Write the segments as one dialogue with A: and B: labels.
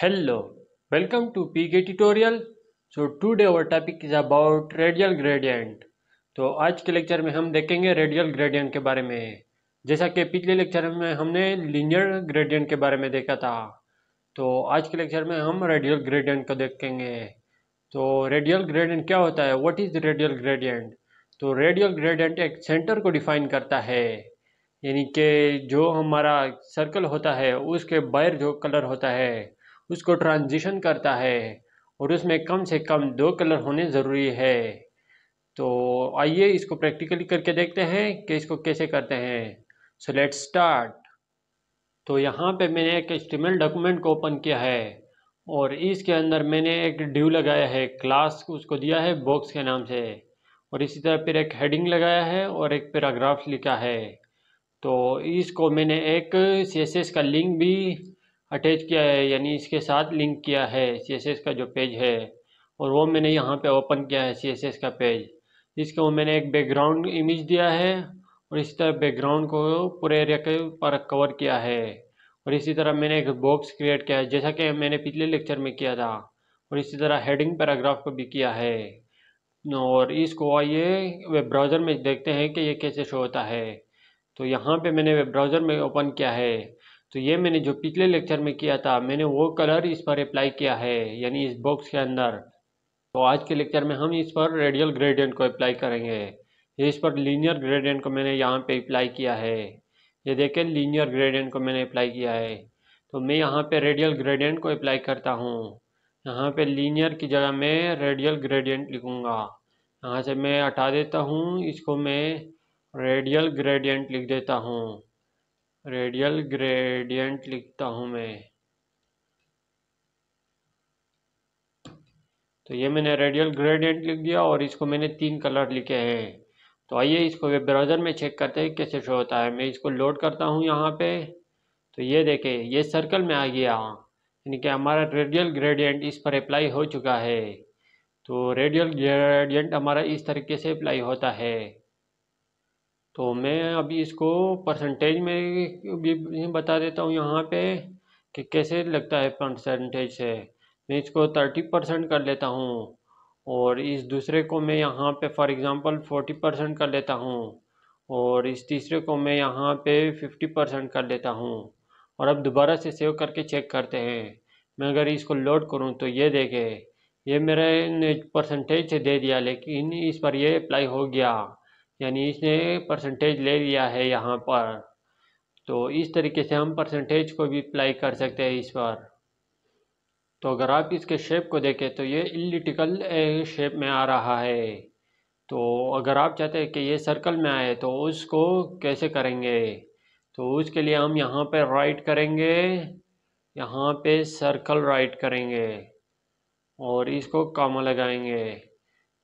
A: Hello, welcome to PK tutorial. So today our topic is about radial gradient. तो आज के lecture में हम देखेंगे रेडियल ग्रेडियंट के बारे में जैसा कि पिछले लेक्चर में हमने लीनियर ग्रेडियंट के बारे में देखा था तो आज के लेक्चर में हम रेडियल ग्रेडियंट को देखेंगे तो रेडियल ग्रेडियंट क्या होता है व्हाट इज रेडियल ग्रेडियंट तो रेडियल ग्रेडियंट एक सेंटर को डिफाइन करता है यानी कि जो हमारा सर्कल होता है उसके बाहर जो कलर होता है उसको ट्रांजिशन करता है और उसमें कम से कम दो कलर होने ज़रूरी है तो आइए इसको प्रैक्टिकली करके देखते हैं कि इसको कैसे करते हैं सो लेट स्टार्ट तो यहाँ पे मैंने एक एस्टिमेल डॉक्यूमेंट को ओपन किया है और इसके अंदर मैंने एक ड्यू लगाया है क्लास उसको दिया है बॉक्स के नाम से और इसी तरह फिर एक हेडिंग लगाया है और एक पैराग्राफ लिखा है तो इसको मैंने एक सी का लिंक भी अटैच किया है यानी इसके साथ लिंक किया है सी का जो पेज है और वो मैंने यहाँ पे ओपन किया है सी का पेज इसको मैंने एक बैकग्राउंड इमेज दिया है और इसी तरह बैकग्राउंड को पूरे एरिया के पर कवर किया है और इसी तरह मैंने एक बॉक्स क्रिएट किया है जैसा कि मैंने पिछले लेक्चर में किया था और इसी तरह हेडिंग पैराग्राफ को भी किया है और इसको आइए वेब ब्राउज़र में देखते हैं कि ये कैसे शो होता है तो यहाँ पे मैंने वेब ब्राउज़र में ओपन किया है तो ये मैंने जो पिछले लेक्चर में किया था मैंने वो कलर इस पर अप्लाई किया है यानी इस बॉक्स के अंदर तो आज के लेक्चर में हम इस पर रेडियल ग्रेडियंट को अप्लाई करेंगे इस पर लीनियर ग्रेडियंट को मैंने यहाँ पे अप्लाई किया है ये देखें लीनियर ग्रेडियंट को मैंने अप्लाई किया है तो मैं यहाँ पे रेडियल ग्रेडियंट को अप्लाई करता हूँ यहाँ पे लीनियर की जगह मैं रेडियल ग्रेडियंट लिखूँगा यहाँ से मैं हटा देता हूँ इसको मैं रेडियल ग्रेडियंट लिख देता हूँ रेडियल ग्रेडियंट लिखता हूँ मैं तो ये मैंने रेडियल ग्रेडियंट लिख दिया और इसको मैंने तीन कलर लिखे हैं तो आइए इसको वेब ब्राउज़र में चेक करते हैं कैसे शो होता है मैं इसको लोड करता हूँ यहाँ पे तो ये देखें ये सर्कल में आ गया यानी कि हमारा रेडियल ग्रेडियंट इस पर अप्लाई हो चुका है तो रेडियल ग्रेडियंट हमारा इस तरीके से अप्लाई होता है तो मैं अभी इसको परसेंटेज में भी बता देता हूँ यहाँ पे कि कैसे लगता है परसेंटेज से मैं इसको थर्टी परसेंट कर लेता हूँ और इस दूसरे को मैं यहाँ पे फॉर एग्ज़ाम्पल फोर्टी परसेंट कर लेता हूँ और इस तीसरे को मैं यहाँ पे फिफ्टी परसेंट कर लेता हूँ और अब दोबारा से सेव करके चेक करते हैं मैं अगर इसको लोड करूँ तो ये देखे ये मेरे परसेंटेज से दे दिया लेकिन इस पर ये अप्लाई हो गया यानी इसने परसेंटेज ले लिया है यहाँ पर तो इस तरीके से हम परसेंटेज को भी अप्लाई कर सकते हैं इस पर तो अगर आप इसके शेप को देखें तो ये इलिटिकल शेप में आ रहा है तो अगर आप चाहते हैं कि ये सर्कल में आए तो उसको कैसे करेंगे तो उसके लिए हम यहाँ पर राइट करेंगे यहाँ पे सर्कल राइट करेंगे और इसको कामा लगाएंगे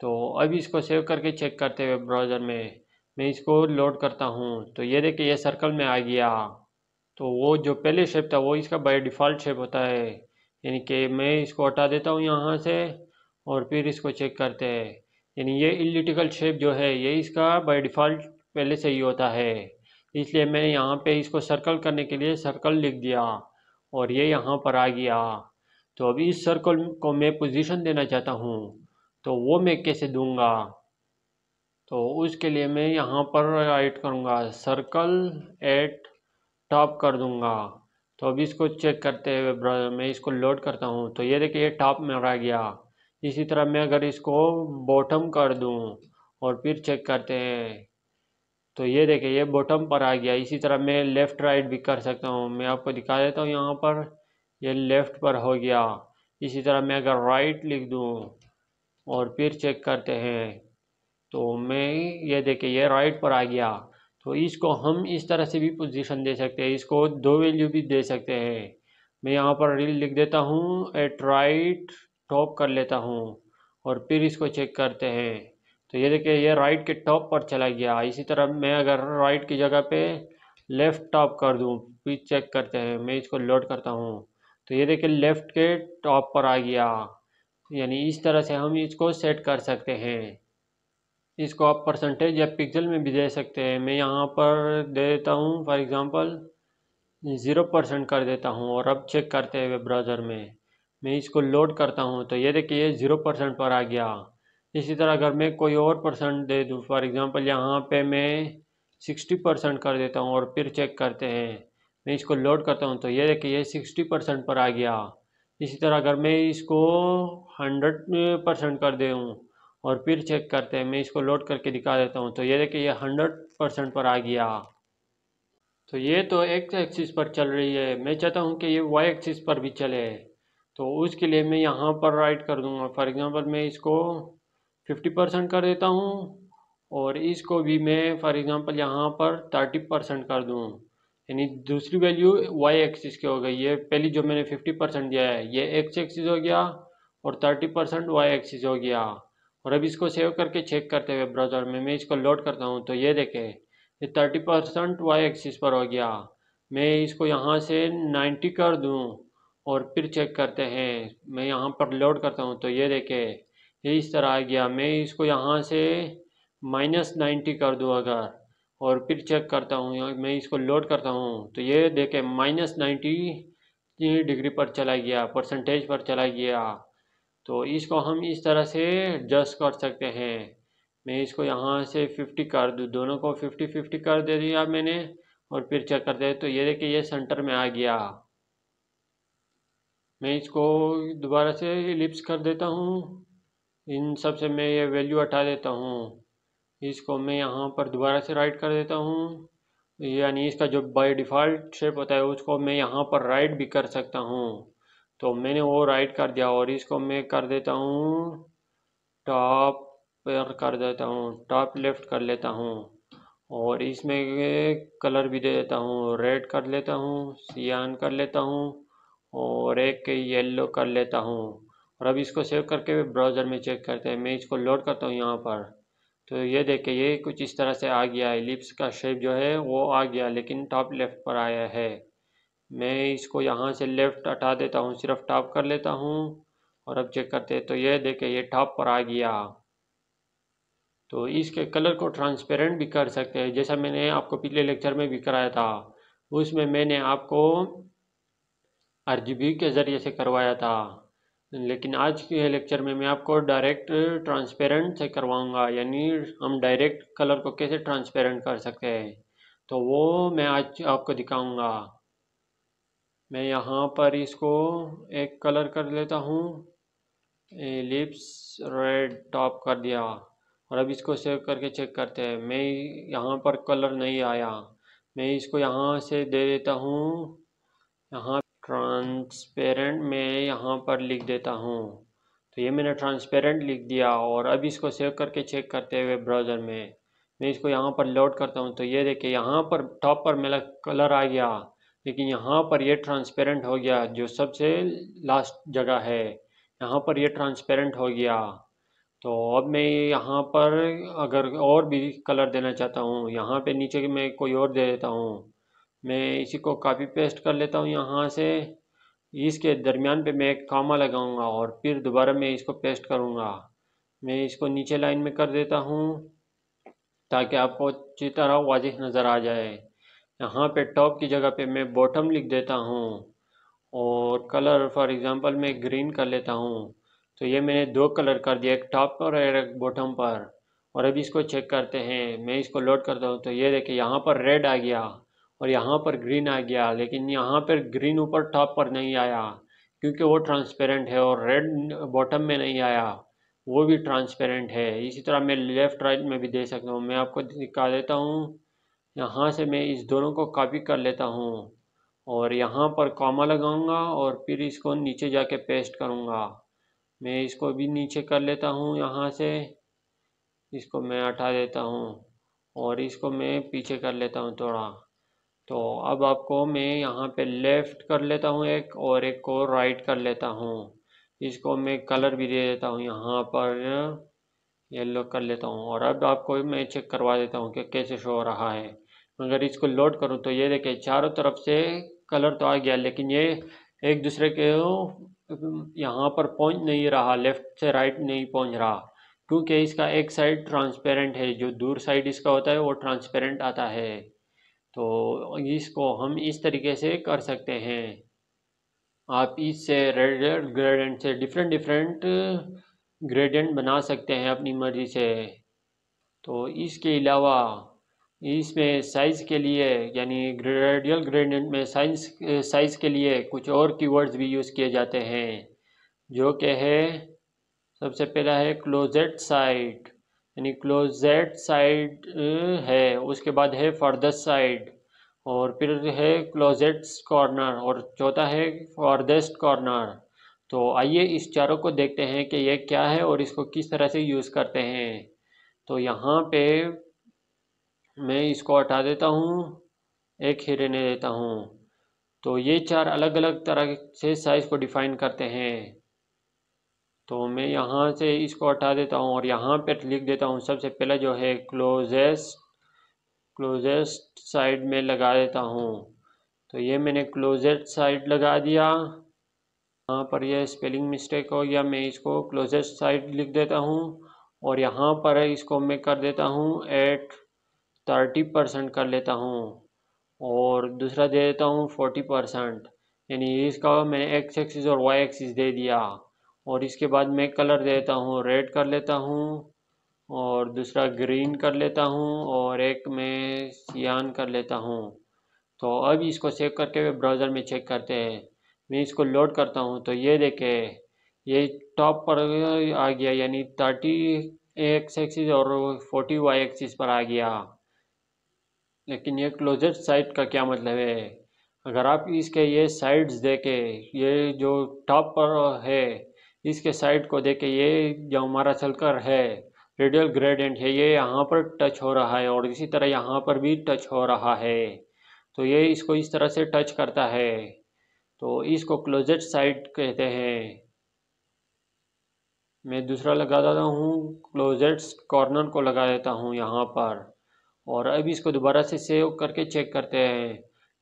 A: तो अभी इसको सेव करके चेक करते हुए ब्राउज़र में मैं इसको लोड करता हूँ तो ये देखिए ये सर्कल में आ गया तो वो जो पहले शेप था वो इसका बाई डिफ़ॉल्ट शेप होता है यानी कि मैं इसको हटा देता हूँ यहाँ से और फिर इसको चेक करते हैं यानी ये इलिटिकल शेप जो है ये इसका बाई डिफ़ॉल्ट पहले से ही होता है इसलिए मैं यहाँ पे इसको सर्कल करने के लिए सर्कल लिख दिया और ये यहाँ पर आ गया तो अभी इस सर्कल को मैं पोजीशन देना चाहता हूँ तो वो मैं कैसे दूंगा तो उसके लिए मैं यहाँ पर राइट करूँगा सर्कल एट टॉप कर दूँगा तो अभी इसको चेक करते हुए मैं इसको लोड करता हूँ तो ये देखिए ये टॉप में आ गया इसी तरह मैं अगर इसको बॉटम कर दूँ और फिर चेक करते हैं तो ये देखिए ये बॉटम पर आ गया इसी तरह मैं लेफ़्ट राइट भी कर सकता हूँ मैं आपको दिखा देता हूँ यहाँ पर ये लेफ़्ट पर हो गया इसी तरह मैं अगर राइट लिख दूँ और फिर चेक करते हैं तो मैं ये देखे ये राइट पर आ गया तो इसको हम इस तरह से भी पोजीशन दे सकते हैं इसको दो वैल्यू भी दे सकते हैं मैं यहाँ पर रील लिख देता हूँ एट राइट टॉप कर लेता हूँ और फिर इसको चेक करते हैं तो ये देखिए ये राइट के टॉप पर चला गया इसी तरह मैं अगर राइट की जगह पे लेफ़्ट टॉप कर दूँ फिर चेक करते हैं मैं इसको लोड करता हूँ तो ये देखिए लेफ़्ट के टॉप पर आ गया यानी इस तरह से हम इसको सेट कर सकते हैं इसको आप परसेंटेज या पिक्सल में भी दे सकते हैं मैं यहाँ पर दे देता हूँ फॉर एग्ज़ाम्पल ज़ीरो परसेंट कर देता हूँ और अब चेक करते हुए ब्राउज़र में मैं इसको लोड करता हूँ तो ये देखिए ये ज़ीरो परसेंट पर आ गया इसी तरह अगर मैं कोई और परसेंट दे दूँ फॉर एग्ज़ाम्पल यहाँ पर मैं सिक्सटी परसेंट कर देता हूँ और फिर चेक करते हैं मैं इसको लोड करता हूँ तो ये देखिए ये सिक्सटी परसेंट पर आ गया इसी तरह अगर मैं इसको हंड्रेड परसेंट कर दे हूँ और फिर चेक करते हैं मैं इसको लोड करके दिखा देता हूँ तो ये देखिए ये हंड्रेड परसेंट पर आ गया तो ये तो एक एक्सिस पर चल रही है मैं चाहता हूँ कि ये वाई एक्सिस पर भी चले तो उसके लिए मैं यहाँ पर राइट कर दूँगा फॉर एग्ज़ाम्पल मैं इसको फिफ्टी परसेंट कर देता हूँ और इसको भी मैं फॉर एग्ज़ाम्पल यहाँ पर थर्टी परसेंट कर दूँ यानी दूसरी वैल्यू वाई एक्सिस की हो गई ये पहली जो मैंने फिफ्टी परसेंट दिया है ये एक्स एक्सिस हो गया और थर्टी परसेंट वाई एक्सिस हो गया और अब इसको सेव करके चेक करते हुए ब्राउज़र में मैं इसको लोड करता हूँ तो ये देखें ये थर्टी परसेंट वाई एक्सिस पर हो गया मैं इसको यहाँ से नाइन्टी कर दूँ और फिर चेक करते हैं मैं यहाँ पर लोड करता हूँ तो ये देखे ये इस तरह आ गया मैं इसको यहाँ से माइनस नाइन्टी कर दूँ अगर और फिर चेक करता हूँ मैं इसको लोड करता हूँ तो ये देखें माइनस नाइन्टी डिग्री पर चला गया परसेंटेज पर चला गया तो इसको हम इस तरह से एडजस्ट कर सकते हैं मैं इसको यहाँ से फिफ्टी कर दूँ दोनों को फिफ्टी फिफ्टी कर दे दिया मैंने और फिर चेक कर दे तो ये देखिए ये सेंटर में आ गया मैं इसको दोबारा से लिप्स कर देता हूँ इन सब से मैं ये वैल्यू हटा देता हूँ इसको मैं यहाँ पर दोबारा से राइट कर देता हूँ यानी इसका जो बाय डिफ़ॉल्ट शेप होता है उसको मैं यहाँ पर राइट भी कर सकता हूँ तो मैंने वो राइट कर दिया और इसको मैं कर देता हूँ टॉप पर कर देता हूँ टॉप लेफ्ट कर लेता हूँ और इसमें कलर भी दे देता हूँ रेड कर लेता हूँ सियान कर लेता हूँ और एक येलो कर लेता हूँ और अब इसको सेव करके ब्राउज़र में चेक करते हैं मैं इसको लोड करता हूँ यहाँ पर तो ये देखे ये कुछ इस तरह से आ गया लिप्स का शेप जो है वो आ गया लेकिन टॉप लेफ़्ट पर आया है मैं इसको यहाँ से लेफ़्ट हटा देता हूँ सिर्फ टॉप कर लेता हूँ और अब चेक करते हैं तो ये देखे ये टॉप पर आ गया तो इसके कलर को ट्रांसपेरेंट भी कर सकते हैं जैसा मैंने आपको पिछले लेक्चर में भी कराया था उसमें मैंने आपको आर के ज़रिए से करवाया था लेकिन आज के लेक्चर में मैं आपको डायरेक्ट ट्रांसपेरेंट से करवाऊंगा यानी हम डायरेक्ट कलर को कैसे ट्रांसपेरेंट कर सकते हैं तो वो मैं आज आपको दिखाऊंगा मैं यहाँ पर इसको एक कलर कर लेता हूँ लिप्स रेड टॉप कर दिया और अब इसको सेव करके चेक करते हैं मैं यहाँ पर कलर नहीं आया मैं इसको यहाँ से दे देता हूँ यहाँ ट्रांसपेरेंट मैं यहाँ पर लिख देता हूँ तो ये मैंने ट्रांसपेरेंट लिख दिया और अब इसको सेव करके चेक करते हुए ब्राउज़र में मैं इसको यहाँ पर लोड करता हूँ तो ये देखिए यहाँ पर टॉप पर मेरा कलर आ गया लेकिन यहाँ पर ये ट्रांसपेरेंट हो गया जो सबसे लास्ट जगह है यहाँ पर ये ट्रांसपेरेंट हो गया तो अब मैं यहाँ पर अगर और भी कलर देना चाहता हूँ यहाँ पे नीचे मैं कोई और दे देता हूँ मैं इसी को कापी पेस्ट कर लेता हूँ यहाँ से इसके दरमियान पे मैं एक कामा लगाऊंगा और फिर दोबारा मैं इसको पेस्ट करूँगा मैं इसको नीचे लाइन में कर देता हूँ ताकि आपको अच्छी तरह वाज नज़र आ जाए यहाँ पे टॉप की जगह पे मैं बॉटम लिख देता हूँ और कलर फॉर एग्ज़ाम्पल मैं ग्रीन कर लेता हूँ तो ये मैंने दो कलर कर दिया एक टॉप पर और एक बॉटम पर और अभी इसको चेक करते हैं मैं इसको लोड करता हूँ तो ये देखिए यहाँ पर रेड आ गया और यहाँ पर ग्रीन आ गया लेकिन यहाँ पर ग्रीन ऊपर टॉप पर नहीं आया क्योंकि वो ट्रांसपेरेंट है और रेड बॉटम में नहीं आया वो भी ट्रांसपेरेंट है इसी तरह मैं लेफ़्ट राइट में भी दे सकता हूँ मैं आपको दिखा देता हूँ यहाँ से मैं इस दोनों को कॉपी कर लेता हूँ और यहाँ पर कॉमा लगाऊंगा और फिर इसको नीचे जाके पेस्ट करूँगा मैं इसको भी नीचे कर लेता हूँ यहाँ से इसको मैं हटा देता हूँ और इसको मैं पीछे कर लेता हूँ थोड़ा तो अब आपको मैं यहाँ पे लेफ़्ट कर लेता हूँ एक और एक को राइट कर लेता हूँ इसको मैं कलर भी दे देता हूँ यहाँ पर येलो कर लेता हूँ और अब आपको मैं चेक करवा देता हूँ कि कैसे शो हो रहा है अगर इसको लोड करूँ तो ये देखें चारों तरफ से कलर तो आ गया लेकिन ये एक दूसरे के यहाँ पर पहुँच नहीं रहा लेफ़्ट से राइट नहीं पहुँच रहा क्योंकि इसका एक साइड ट्रांसपेरेंट है जो दूर साइड इसका होता है वो ट्रांसपेरेंट आता है तो इसको हम इस तरीके से कर सकते हैं आप इससे रेड ग्रेडेंट से डिफरेंट डिफरेंट ग्रेडेंट बना सकते हैं अपनी मर्ज़ी से तो इसके अलावा इसमें साइज़ के लिए यानी रेडियल ग्रेडेंट में साइज साइज़ के लिए कुछ और कीवर्ड्स भी यूज़ किए जाते हैं जो कि है सबसे पहला है क्लोजेट साइट यानी क्लोजेट साइड है उसके बाद है फर्दस्ट साइड और फिर है क्लोजेट्स कॉर्नर और चौथा है फॉरदेस्ट कॉर्नर तो आइए इस चारों को देखते हैं कि ये क्या है और इसको किस तरह से यूज़ करते हैं तो यहाँ पे मैं इसको हटा देता हूँ एक ही रहने देता हूँ तो ये चार अलग अलग तरह से साइज़ को डिफ़ाइन करते हैं तो मैं यहाँ से इसको हटा देता हूँ और यहाँ पर लिख देता हूँ सबसे पहले जो है क्लोजेस्ट क्लोजेस्ट साइड में लगा देता हूँ तो ये मैंने क्लोजेस्ट साइड लगा दिया यहाँ पर यह स्पेलिंग मिस्टेक हो गया मैं इसको क्लोजेस्ट साइड लिख देता हूँ और यहाँ पर इसको मैं कर देता हूँ एट थर्टी परसेंट कर लेता हूँ और दूसरा दे देता हूँ फोर्टी परसेंट यानी इसका मैंने एक्स एक्सिस और वाई एक्सिस दे दिया और इसके बाद मैं कलर देता हूँ रेड कर लेता हूँ और दूसरा ग्रीन कर लेता हूँ और एक मैं सियान कर लेता हूँ तो अब इसको सेव करके वे ब्राउज़र में चेक करते हैं मैं इसको लोड करता हूँ तो ये देखे ये टॉप पर आ गया यानी थर्टी एक्स एक्सिस और फोर्टी वाई एक्सिस पर आ गया लेकिन ये क्लोजर साइड का क्या मतलब है अगर आप इसके ये साइड्स देखें ये जो टॉप पर है इसके साइड को देखे ये जो हमारा सल्कर है रेडियल ग्रेडेंट है ये यहाँ पर टच हो रहा है और इसी तरह यहाँ पर भी टच हो रहा है तो ये इसको इस तरह से टच करता है तो इसको क्लोजेट साइड कहते हैं मैं दूसरा लगा देता हूँ क्लोजेट कॉर्नर को लगा देता हूँ यहाँ पर और अब इसको दोबारा से सेव करके चेक करते हैं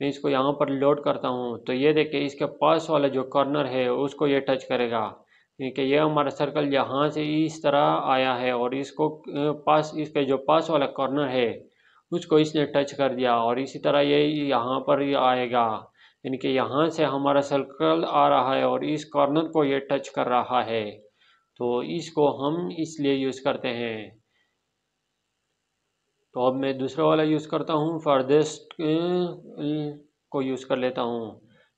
A: मैं इसको यहाँ पर लोड करता हूँ तो ये देखिए इसके पास वाला जो कॉर्नर है उसको ये टच करेगा कि ये हमारा सर्कल यहाँ से इस तरह आया है और इसको पास इसका जो पास वाला कॉर्नर है उसको इसने टच कर दिया और इसी तरह ये यहाँ पर आएगा यानी कि यहाँ से हमारा सर्कल आ रहा है और इस कॉर्नर को ये टच कर रहा है तो इसको हम इसलिए यूज़ करते हैं तो अब मैं दूसरा वाला यूज़ करता हूँ फर्देस्ट को यूज़ कर लेता हूँ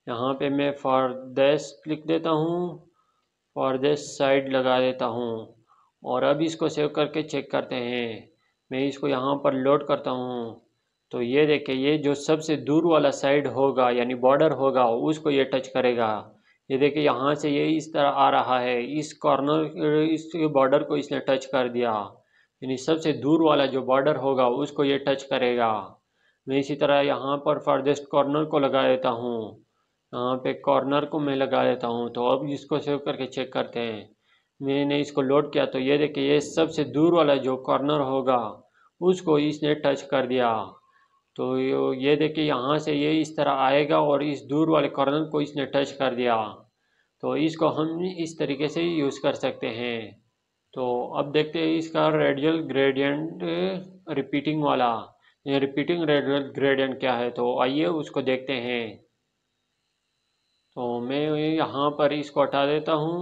A: यहाँ पे मैं फर्देस्ट लिख देता हूँ और दिस साइड लगा देता हूँ और अब इसको सेव करके चेक करते हैं मैं इसको यहाँ पर लोड करता हूँ तो ये देखे ये जो सबसे दूर वाला साइड होगा यानी बॉर्डर होगा उसको ये टच करेगा ये देखिए यहाँ से ये इस तरह आ रहा है इस कॉर्नर इस बॉर्डर को इसने टच कर दिया यानी सबसे दूर वाला जो बॉर्डर होगा उसको ये टच करेगा मैं इसी तरह यहाँ पर फर्देस्ट कॉर्नर को लगा देता हूँ यहाँ पे कॉर्नर को मैं लगा देता हूँ तो अब इसको सेव करके चेक करते हैं मैंने इसको लोड किया तो ये देखिए ये सबसे दूर वाला जो कॉर्नर होगा उसको इसने टच कर दिया तो ये देखिए यहाँ से ये इस तरह आएगा और इस दूर वाले कॉर्नर को इसने टच कर दिया तो इसको हम इस तरीके से यूज़ कर सकते हैं तो अब देखते हैं इसका रेडियल ग्रेडियंट रिपीटिंग वाला रिपीटिंग रेडियल ग्रेडियंट क्या है तो आइए उसको देखते हैं तो मैं यहाँ पर इसको हटा देता हूँ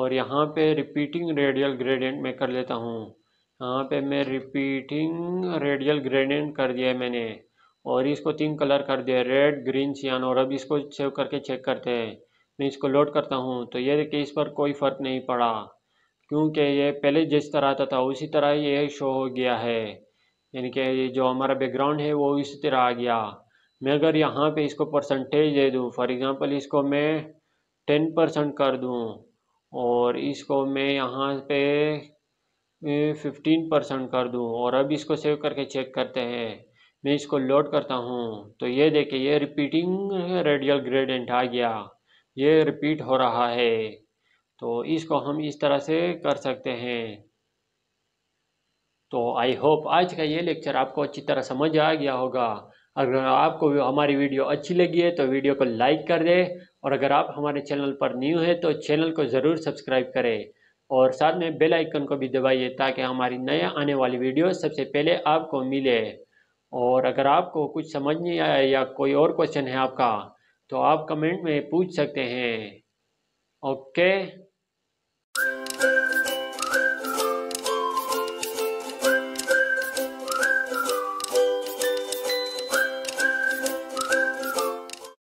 A: और यहाँ पे रिपीटिंग रेडियल ग्रेडियंट में कर लेता हूँ यहाँ पे मैं रिपीटिंग रेडियल ग्रेडियंट कर दिया है मैंने और इसको तीन कलर कर दिया रेड ग्रीन सियान और अब इसको सेव करके चेक करते हैं मैं इसको लोड करता हूँ तो ये देखिए इस पर कोई फ़र्क नहीं पड़ा क्योंकि ये पहले जिस तरह आता था उसी तरह ये शो हो गया है यानी कि जो हमारा बैकग्राउंड है वो इसी तरह आ गया मैं अगर यहाँ पे इसको परसेंटेज दे दूँ फॉर एग्ज़ाम्पल इसको मैं टेन परसेंट कर दूँ और इसको मैं यहाँ पे फिफ्टीन परसेंट कर दूँ और अब इसको सेव करके चेक करते हैं मैं इसको लोड करता हूँ तो ये देखिए ये रिपीटिंग रेडियल ग्रेडेंट आ गया ये रिपीट हो रहा है तो इसको हम इस तरह से कर सकते हैं तो आई होप आज का ये लेक्चर आपको अच्छी तरह समझ आ गया होगा अगर आपको हमारी वीडियो अच्छी लगी है तो वीडियो को लाइक कर दें और अगर आप हमारे चैनल पर न्यू हैं तो चैनल को ज़रूर सब्सक्राइब करें और साथ में बेल आइकन को भी दबाइए ताकि हमारी नया आने वाली वीडियो सबसे पहले आपको मिले और अगर आपको कुछ समझ नहीं आया या कोई और क्वेश्चन है आपका तो आप कमेंट में पूछ सकते हैं ओके